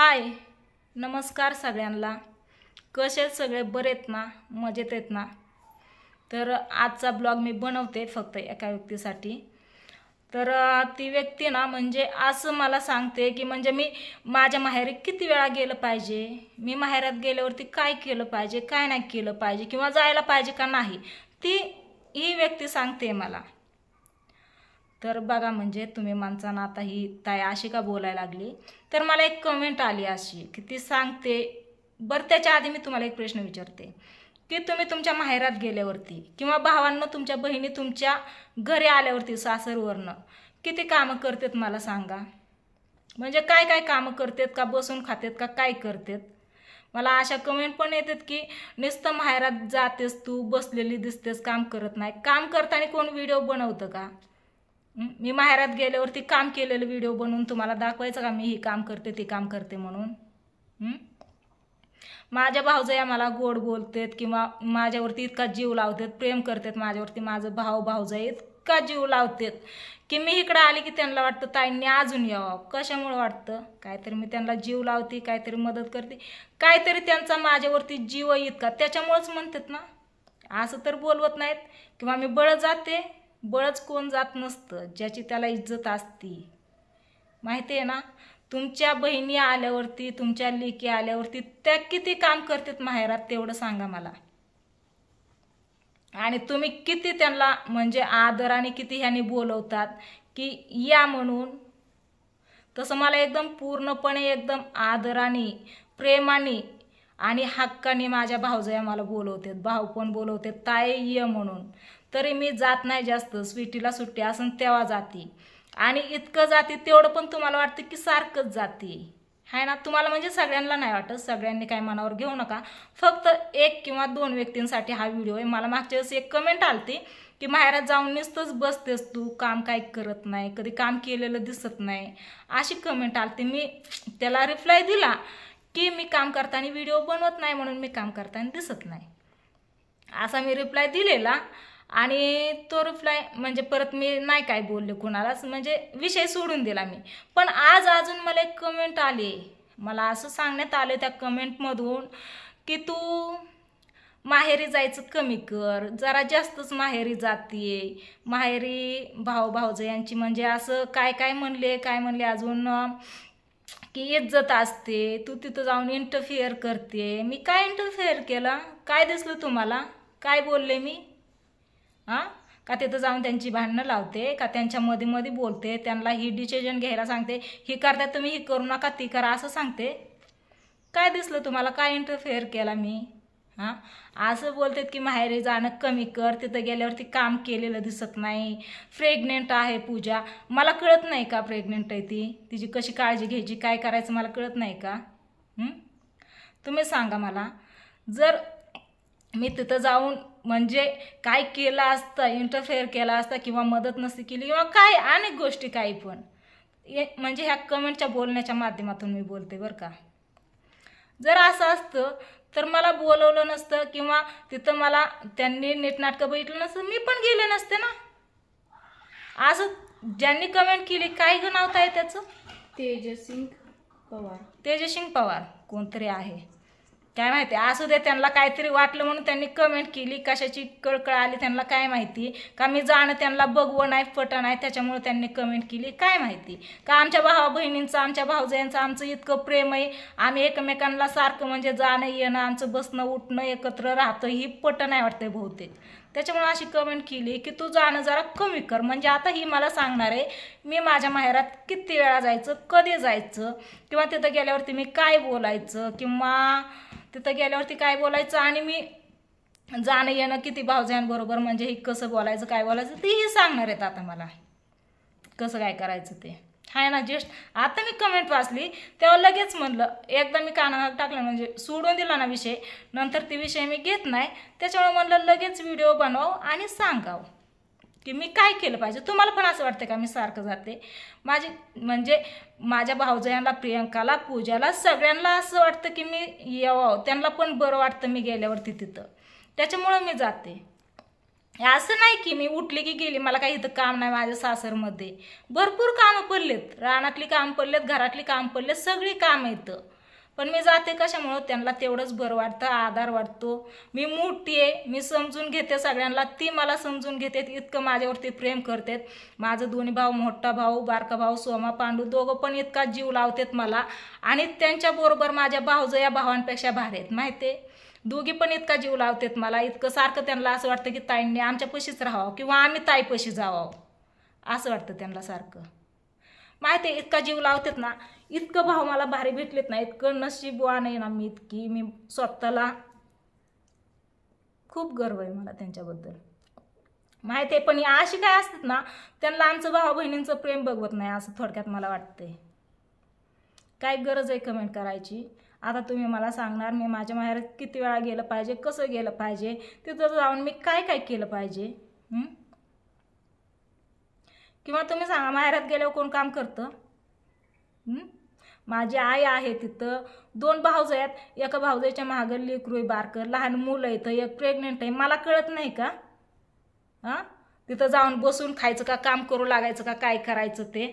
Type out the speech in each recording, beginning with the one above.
हाय नमस्कार सगळ्यांना कसे सगळे बरेत ना मजेत आहेत ना तर आजचा ब्लॉग मी बनवते फक्त एका व्यक्तीसाठी तर ती व्यक्ती ना म्हणजे असं मला सांगते की म्हणजे मी माझ्या माहेरी किती वेळा गेलं पाहिजे मी माहेरात गेल्यावरती काय केलं पाहिजे काय नाही केलं पाहिजे किंवा जायला पाहिजे का नाही ती ही व्यक्ती सांगते मला तर बघा म्हणजे तुम्ही माणसांना आता ही ताई अशी का बोलायला लागली तर मला एक कमेंट आली अशी की ती सांगते बरं त्याच्या आधी मी तुम्हाला एक प्रश्न विचारते की तुम्ही तुमच्या माहेरात गेल्यावरती किंवा भावांना तुमच्या बहिणी तुमच्या घरी आल्यावरती सासरवरनं किती कामं करतात मला सांगा म्हणजे काय काय कामं करतात का बसून खातात का काय करतात मला अशा कमेंट पण येतात की नुसतं माहेरात जातेस तू बसलेली दिसतेस काम करत नाही काम करताना कोण व्हिडिओ बनवतं का मी माहेरात गेल्यावरती काम केलेलं व्हिडिओ बनवून तुम्हाला दाखवायचं का मी ही काम करते ती काम करते म्हणून माझ्या भाऊजया मला गोड बोलतात किंवा माझ्यावरती इतका जीव लावतात प्रेम करतात माझ्यावरती माझं भाऊ भाऊजा इतका जीव लावतात की मी इकडं आले की त्यांना वाटतं ताईंनी अजून यावं कशामुळं वाटतं काहीतरी मी त्यांना जीव लावते काहीतरी मदत करते काहीतरी त्यांचा माझ्यावरती जीव इतका त्याच्यामुळंच म्हणतात ना असं तर बोलवत नाहीत किंवा मी बळ जाते बळच कोण जात नसतं ज्याची त्याला इज्जत असती माहिती आहे ना तुमच्या बहिणी आल्यावरती तुमच्या लेकी आल्यावरती त्या किती काम करतात माहेरात तेवढं सांगा मला आणि तुम्ही किती त्यांना म्हणजे आदराने किती ह्याने बोलवतात की या म्हणून तसं मला एकदम पूर्णपणे एकदम आदराने प्रेमाने आणि हक्काने माझ्या भावजया मला बोलवतात भाऊ पण बोलवतात ताई ये म्हणून तरी मी जात नाही जास्त स्वीटीला सुट्टी असून तेव्हा जाते आणि इतकं जाते तेवढं पण तुम्हाला वाटतं की सारखंच जाते आहे ना तुम्हाला म्हणजे सगळ्यांना नाही वाटत सगळ्यांनी काय मनावर घेऊ नका फक्त एक किंवा दोन व्यक्तींसाठी हा व्हिडिओ आहे मला मागच्या वेळेस एक कमेंट आलती की माहेरात जाऊन निसतंच बसतेस तू काम काय करत नाही कधी काम केलेलं दिसत नाही अशी कमेंट आलती मी त्याला रिप्लाय दिला की मी काम करताना व्हिडिओ बनवत नाही म्हणून मी काम करताना दिसत नाही असा मी रिप्लाय दिलेला आणि तो रिप्लाय म्हणजे परत मी नाही काय बोलले कुणालाच म्हणजे विषय सोडून दिला मी पण आज अजून मला एक कमेंट आली मला असं सांगण्यात आलं त्या कमेंटमधून की तू माहेरी जायचं कमी कर जरा जास्तच माहेरी जाते माहेरी भाऊ भाऊज यांची म्हणजे असं काय काय म्हणले काय म्हणले अजून की इज्जत असते तू तिथं जाऊन इंटरफिअर करते मी काय इंटरफिअर केला काय दिसलं तुम्हाला काय बोलले मी हां का तिथं जाऊन त्यांची भांडणं लावते का त्यांच्या मध्ये मध्ये बोलते त्यांना ही डिसिजन घ्यायला सांगते ही करता तुम्ही ही करू नका ती करा असं सांगते काय दिसलं तुम्हाला काय इंटरफेअर केला मी हां असं बोलतात की माहेरी जाणं कमी कर तिथं गेल्यावरती काम केलेलं दिसत नाही प्रेग्नेंट आहे पूजा मला कळत नाही का प्रेग्नेंट आहे ती तिची कशी काळजी घ्यायची काय करायचं मला कळत नाही का तुम्ही सांगा मला जर मी तिथं जाऊन म्हणजे काय केलं असतं इंटरफेअर केला असता किंवा मदत नसती केली किंवा काय अनेक गोष्टी काही पण म्हणजे ह्या कमेंटच्या बोलण्याच्या माध्यमातून मी बोलते बरं का जर असं असतं तर मला बोलवलं नसतं किंवा तिथं मला त्यांनी नीटनाटकं बघितलं नसतं मी पण गेले नसते ना असं ज्यांनी कमेंट केली काय ग आहे त्याचं तेजसिंग पवार तेजसिंग पवार कोणतरी आहे काय माहिती असू दे त्यांना काहीतरी वाटलं म्हणून त्यांनी कमेंट केली कशाची कळकळ आली त्यांना काय माहिती का मी जाणं त्यांना बघवं नाही पटण नाही त्याच्यामुळे त्यांनी कमेंट केली काय माहिती का आमच्या भावा बहिणींचं आमच्या भाऊजाईंचं आमचं इतकं प्रेम आहे आम्ही एकमेकांना सारखं म्हणजे जाणं येणं आमचं बसणं उठणं एकत्र राहतं ही पटण नाही वाटते बहुतेक त्याच्यामुळे अशी कमेंट केली की तू जाणं जरा कमी कर म्हणजे आता ही मला सांगणार आहे मी माझ्या माहेरात किती वेळा जायचं कधी जायचं किंवा तिथं गेल्यावरती मी काय बोलायचं किंवा तिथं गेल्यावरती काय बोलायचं आणि मी जाणं येणं किती भावजयांबरोबर म्हणजे हे कसं बोलायचं काय बोलायचं तेही सांगणार आहेत आता मला कसं काय करायचं ते हाय ना जस्ट आता मी कमेंट वाचली तेव्हा लगेच म्हणलं एकदा मी कानात टाकलं म्हणजे सोडून दिला ना विषय नंतर ती विषय मी घेत नाही त्याच्यामुळे म्हणलं लगेच व्हिडिओ बनवावं आणि सांगावं की मी काय केलं पाहिजे तुम्हाला पण असं वाटतं का मी सारखं जाते माझी म्हणजे माझ्या भाऊजयांना प्रियंकाला पूजाला सगळ्यांना असं वाटतं की मी यावं त्यांना पण बरं वाटतं मी गेल्यावरती तिथं त्याच्यामुळं मी जाते असं नाही की मी उठली की गेली मला काही इथं काम नाही माझ्या सासरमध्ये भरपूर कामं पडलेत रानातली काम पडलेत घरातली काम पडलेत सगळी कामं येतं पण मी जाते कशामुळं त्यांना तेवढंच भर वाटतं आधार वाटतो मी मोठी आहे मी समजून घेते सगळ्यांना ती मला समजून घेते इतकं माझ्यावरती प्रेम करतात माझं दोन्ही भाऊ मोठा भाऊ बारका भाऊ सोमा पांडू दोघं पण इतका जीव लावतात मला आणि त्यांच्याबरोबर माझ्या भाऊज या भावांपेक्षा भारी आहेत माहिती आहे दोघी पण इतका जीव लावतात मला इतकं सारखं त्यांना असं वाटतं की ताईंनी आमच्या पशीच राहावं किंवा आम्ही ताईपशी जावावं असं वाटतं त्यांना सारखं माहिती आहे इतका जीव लावतात ना इतकं भाव मला भारी भेटलेत ना इतकं नशीबवान आहे ना मी इतकी मी स्वतःला खूप गर्व आहे मला त्यांच्याबद्दल माहिती आहे पण या अशी काय असतात ना त्यांना आमचं भाऊ बहिणींचं प्रेम बघवत नाही असं थोडक्यात मला वाटतंय काय गरज आहे कमेंट करायची आता तुम्ही मला सांगणार मी माझ्या माहेर किती वेळा गेलं पाहिजे कसं गेलं पाहिजे तिथं जाऊन मी काय काय केलं पाहिजे किंवा तुम्ही सांगा माहेरात गेल्यावर कोण काम करतं माझी आई आहे तिथं दोन भाऊज आहेत एका भाऊजाच्या महागर लेकरू बारकर लहान मुलं इथं एक प्रेग्नेंट आहे मला कळत नाही का हां तिथं जाऊन बसून खायचं का काम करू लागायचं का काय करायचं ते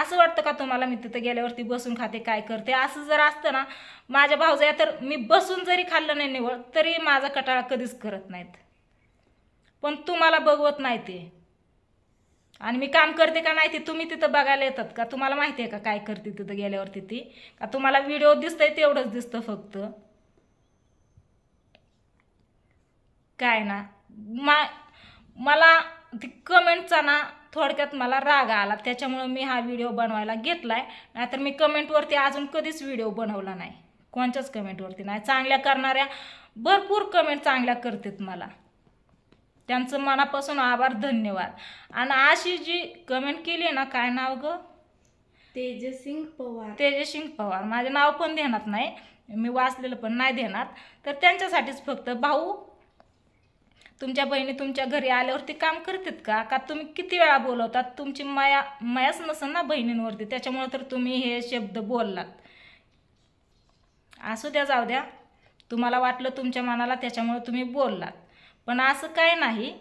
असं वाटतं का तुम्हाला मी तिथं गेल्यावरती बसून खाते काय करते असं जर असतं ना माझ्या भाऊजाया तर मी बसून जरी खाल्लं नाही निवड तरी माझा कटाळा कधीच करत नाहीत पण तुम्हाला बघवत नाही ते आणि मी काम करते का नाही ते तुम्ही तिथं बघायला येतात का तुम्हाला माहिती आहे का काय करते तिथं गेल्यावरती ती का तुम्हाला व्हिडिओ दिसतंय तेवढंच दिसतं फक्त काय ना मा मला ती कमेंटचा ना थोडक्यात मला राग आला त्याच्यामुळं मी हा व्हिडिओ बनवायला घेतला आहे नाहीतर मी कमेंटवरती अजून कधीच व्हिडिओ बनवला नाही कोणच्याच कमेंटवरती नाही चांगल्या करणाऱ्या भरपूर कमेंट चांगल्या करतात मला त्यांचं मनापासून आभार धन्यवाद आणि अशी जी कमेंट केली ना काय नाव ग तेजसिंग पवार तेजसिंग पवार माझे नाव पण देणार नाही मी वाचलेलं पण नाही देणार तर त्यांच्यासाठीच फक्त भाऊ तुमच्या बहिणी तुमच्या घरी आल्यावरती काम करतात का का तुम्ही किती वेळा बोलवतात तुमची माया मायाच नसेल ना बहिणींवरती त्याच्यामुळे तर तुम्ही हे शब्द बोललात असू द्या जाऊ द्या तुम्हाला वाटलं तुमच्या मनाला त्याच्यामुळे तुम्ही बोललात पण असं काय नाही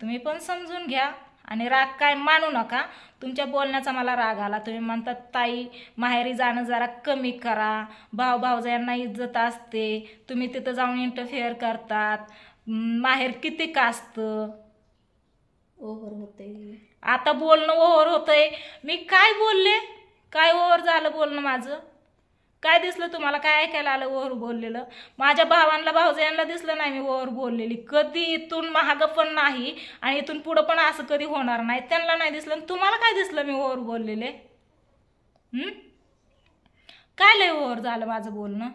तुम्ही पण समजून घ्या आणि राग काय मानू नका तुमच्या बोलण्याचा मला राग आला तुम्ही म्हणतात ताई माहेरी जाणं जरा कमी करा भाऊ यांना इज्जत असते तुम्ही तिथं जाऊन इंटरफेअर करतात माहेर किती असतं ओव्हर होते आता बोलणं ओव्हर होतंय मी काय बोलले काय ओव्हर झालं बोलणं माझं काय दिसलं तुम्हाला काय ऐकायला आलं ओव्हर बोललेलं माझ्या भावांना यांना दिसलं नाही मी ओहर बोललेली कधी इथून महाग पण नाही आणि इथून पुढं पण असं कधी होणार नाही त्यांना नाही दिसलं तुम्हाला काय दिसलं मी वर बोललेले काय लय ओर झालं माझं बोलणं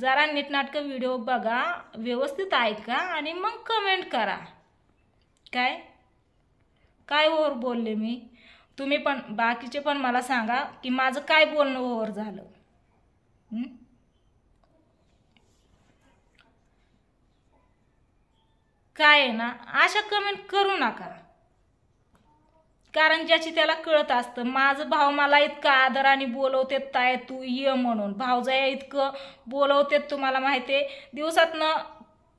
जरा नीटनाटकं व्हिडिओ बघा व्यवस्थित ऐका आणि मग कमेंट करा काय काय ओर बोलले मी तुम्ही पण बाकीचे पण मला सांगा की माझं काय बोलणं ओव्हर झालं काय आहे ना अशा कमेंट करू नका कारण ज्याची त्याला कळत असतं माझं भाव मला इतका आणि बोलवतेत ताय तू ये म्हणून या इतकं बोलवतेत तुम्हाला माहिती आहे दिवसातनं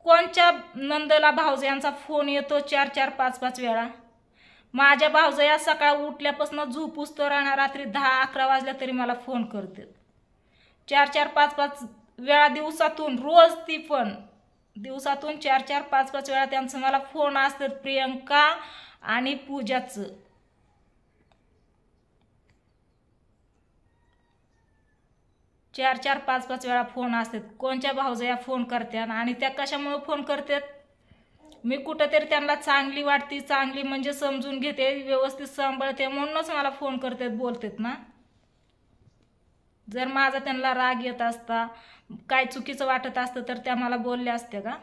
कोणच्या नंदला यांचा फोन येतो चार चार पाच पाच वेळा माझ्या भाऊजा या सकाळ उठल्यापासून झोप राहणार रात्री दहा अकरा वाजल्या तरी मला फोन करते चार चार पाच पाच वेळा दिवसातून रोज ती पण दिवसातून चार चार पाच पाच वेळा त्यांचं मला फोन असतात प्रियंका आणि पूजाचं चार चार पाच पाच वेळा फोन असतात कोणत्या भाऊजया फोन करतात आणि त्या कशामुळे फोन करतात मी कुठंतरी त्यांना चांगली वाटते चांगली म्हणजे समजून घेते व्यवस्थित सांभाळते म्हणूनच मला फोन करतात बोलतात ना जर माझा त्यांना राग येत असता काय चुकीचं वाटत असतं तर त्या मला बोलल्या असत्या का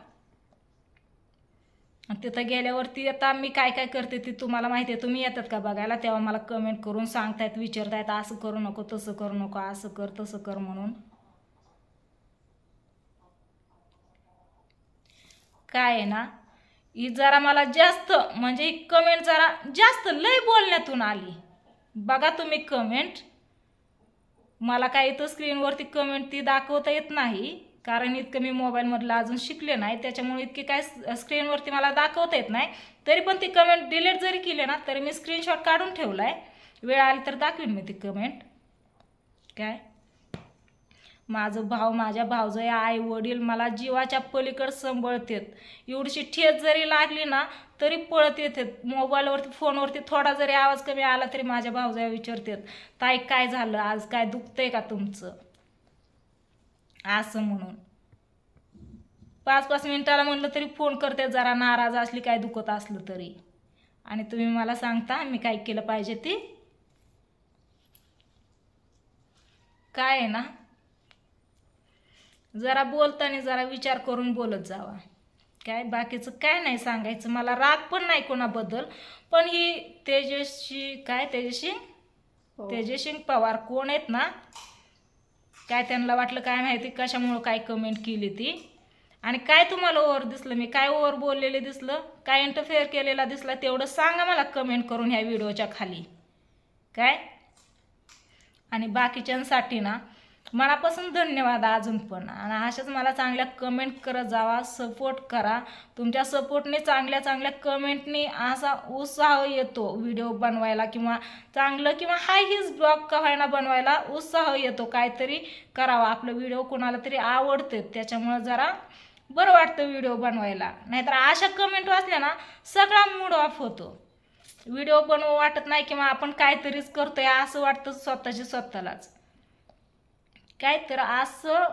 तिथं गेल्यावरती आता मी काय काय करते ती तुम्हाला माहिती आहे तुम्ही येतात का बघायला तेव्हा मला कमेंट करून सांगतायत विचारतायत असं करू नको तसं करू नको असं कर तसं कर म्हणून काय आहे ना ही जरा मला जास्त म्हणजे ही कमेंट जरा जास्त लय बोलण्यातून आली बघा तुम्ही कमेंट मला काय येतं स्क्रीनवरती कमेंट ती दाखवता येत नाही कारण इतकं मी मोबाईलमधलं अजून शिकले नाही त्याच्यामुळे इतकी काय स्क्रीनवरती मला दाखवता येत नाही तरी पण ती कमेंट डिलीट जरी केली ना तरी मी स्क्रीनशॉट काढून ठेवला आहे वेळ आली तर दाखवीन मी ती कमेंट काय माझं भाव माझ्या या आई वडील मला जीवाच्या पलीकडे सांभाळतात एवढीशी ठेच जरी लागली ना तरी पळत येतात मोबाईलवरती फोनवरती थोडा जरी आवाज कमी आला तरी माझ्या भावजया विचारतात ताई काय झालं आज काय दुखतंय का तुमचं असं म्हणून पाच पाच मिनिटाला म्हणलं तरी फोन करते जरा नाराज असली काय दुखत असलं तरी आणि तुम्ही मला सांगता मी काय केलं पाहिजे ते काय आहे ना जरा बोलताना जरा विचार करून बोलत जावा काय बाकीचं काय नाही सांगायचं मला राग पण नाही कोणाबद्दल पण ही तेजस्वी काय तेजस्वी हो. तेजस्वी पवार कोण आहेत ना काय त्यांना वाटलं काय माहिती कशामुळं काय कमेंट केली ती आणि काय तुम्हाला ओवर दिसलं मी काय ओवर बोललेले दिसलं काय इंटरफेअर केलेला दिसला तेवढं सांगा मला कमेंट करून ह्या व्हिडिओच्या खाली काय आणि बाकीच्यांसाठी ना मनापासून धन्यवाद अजून पण आणि अशाच मला चांगल्या कमेंट करत जावा सपोर्ट करा तुमच्या सपोर्टने चांगल्या चांगल्या कमेंटने असा उत्साह येतो व्हिडिओ बनवायला किंवा चांगलं किंवा हाय हिज ब्लॉग ना बनवायला उत्साह येतो काहीतरी करावा आपलं व्हिडिओ कोणाला तरी आवडते त्याच्यामुळे जरा बरं वाटतं व्हिडिओ बनवायला नाहीतर अशा कमेंट वाचल्या ना सगळा मूड ऑफ होतो व्हिडिओ बनवू वाटत नाही किंवा आपण काहीतरीच करतोय असं वाटतं स्वतःच्या स्वतःलाच काय तर असं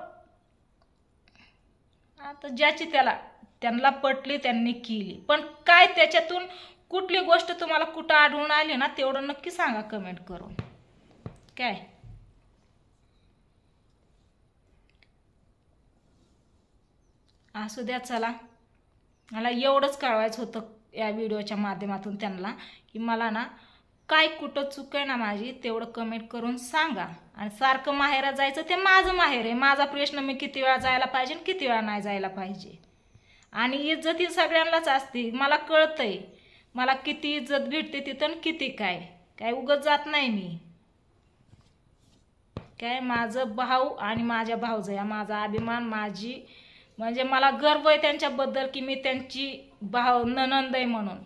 आता ज्याची त्याला त्यांना पटली त्यांनी केली पण काय त्याच्यातून कुठली गोष्ट तुम्हाला कुठं आढळून आली ना तेवढं नक्की सांगा कमेंट करून काय असू द्या चला मला एवढंच कळवायचं होतं या व्हिडिओच्या माध्यमातून त्यांना की मला ना काय कुठं चुक आहे ना माझी तेवढं कमेंट करून सांगा आणि सारखं माहेर जायचं ते माझं माहेर आहे माझा प्रश्न मी किती वेळा जायला पाहिजे आणि किती वेळा नाही जायला पाहिजे आणि इज्जत ही सगळ्यांनाच असते मला कळतंय मला किती इज्जत भेटते तिथं किती काय काय उगत जात नाही मी काय माझं भाऊ आणि माझ्या भाऊजया माझा अभिमान माझी म्हणजे मला गर्व आहे त्यांच्याबद्दल की मी त्यांची भाव ननंद आहे म्हणून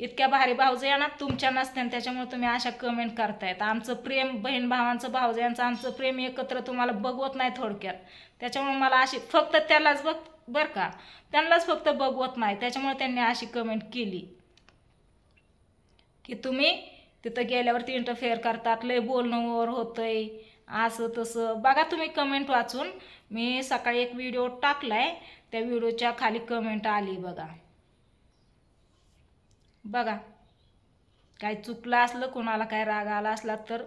इतक्या भारी भाऊजयांना तुमच्या आणि त्याच्यामुळे तुम्ही अशा कमेंट करतायत आमचं प्रेम बहीण भावांचं भाऊजयांचं आमचं प्रेम एकत्र तुम्हाला बघवत नाही थोडक्यात त्याच्यामुळे मला अशी फक्त त्यालाच बघ बरं का त्यांनाच फक्त बघवत नाही त्याच्यामुळे त्यांनी अशी कमेंट केली की तुम्ही तिथं गेल्यावरती इंटरफेअर करतात लय बोलणं वर होतंय असं तसं बघा तुम्ही कमेंट वाचून मी सकाळी एक व्हिडिओ टाकलाय त्या व्हिडिओच्या खाली कमेंट आली बघा बघा काय चुकलं असलं कोणाला काय राग आला असला तर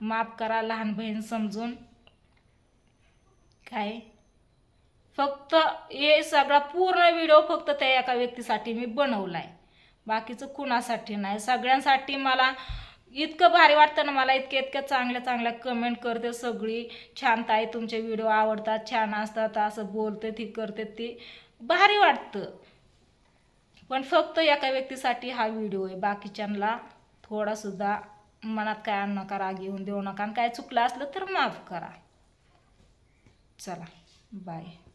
माफ करा लहान बहीण समजून काय फक्त हे सगळा पूर्ण व्हिडिओ फक्त त्या एका व्यक्तीसाठी मी बनवला आहे बाकीचं कुणासाठी नाही सगळ्यांसाठी मला इतकं भारी वाटतं ना मला इतक्या इतक्या चांगल्या चांगल्या कमेंट करते सगळी छान ताई तुमचे व्हिडिओ आवडतात छान असतात असं बोलते ती करते ती भारी वाटतं पण फक्त एका व्यक्तीसाठी हा व्हिडिओ आहे बाकीच्यांना थोडासुद्धा मनात काय आण नका राग येऊन देऊ नका आणि काय चुकलं असलं तर माफ करा चला बाय